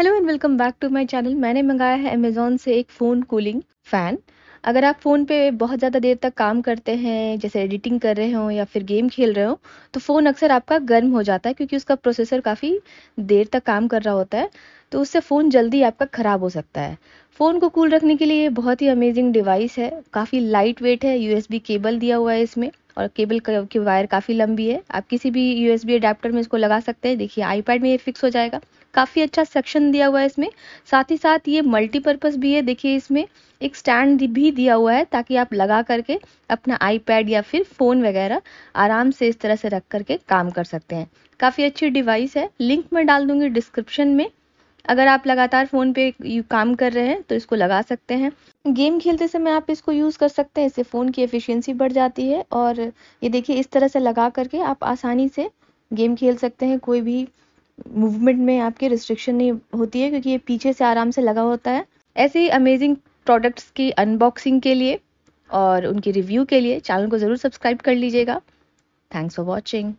hello and welcome back to my channel मैंने मंगाया है अमेजोन से एक फ़ोन कूलिंग फ़ैन अगर आप फ़ोन पे बहुत ज़्यादा देर तक काम करते हैं जैसे एडिटिंग कर रहे हो या फिर गेम खेल रहे हो तो फ़ोन अक्सर आपका गर्म हो जाता है क्योंकि उसका प्रोसेसर काफ़ी देर तक काम कर रहा होता है तो उससे फ़ोन जल्दी आपका ख़राब हो सकता है फ़ोन को कूल रखने के लिए बहुत ही अमेजिंग डिवाइस है काफ़ी लाइट वेट है यू केबल दिया हुआ है इसमें और केबल की वायर काफ़ी लंबी है आप किसी भी यूएसबी एस में इसको लगा सकते हैं देखिए आईपैड में ये फिक्स हो जाएगा काफ़ी अच्छा सेक्शन दिया हुआ है इसमें साथ ही साथ ये मल्टीपर्पज़ भी है देखिए इसमें एक स्टैंड भी दिया हुआ है ताकि आप लगा करके अपना आईपैड या फिर फ़ोन वगैरह आराम से इस तरह से रख करके काम कर सकते हैं काफ़ी अच्छी डिवाइस है लिंक मैं डाल दूंगी डिस्क्रिप्शन में अगर आप लगातार फ़ोन पे काम कर रहे हैं तो इसको लगा सकते हैं गेम खेलते समय आप इसको यूज़ कर सकते हैं इससे फ़ोन की एफिशिएंसी बढ़ जाती है और ये देखिए इस तरह से लगा करके आप आसानी से गेम खेल सकते हैं कोई भी मूवमेंट में आपकी रिस्ट्रिक्शन नहीं होती है क्योंकि ये पीछे से आराम से लगा होता है ऐसे ही अमेजिंग प्रोडक्ट्स की अनबॉक्सिंग के लिए और उनके रिव्यू के लिए चैनल को ज़रूर सब्सक्राइब कर लीजिएगा थैंक्स फॉर वॉचिंग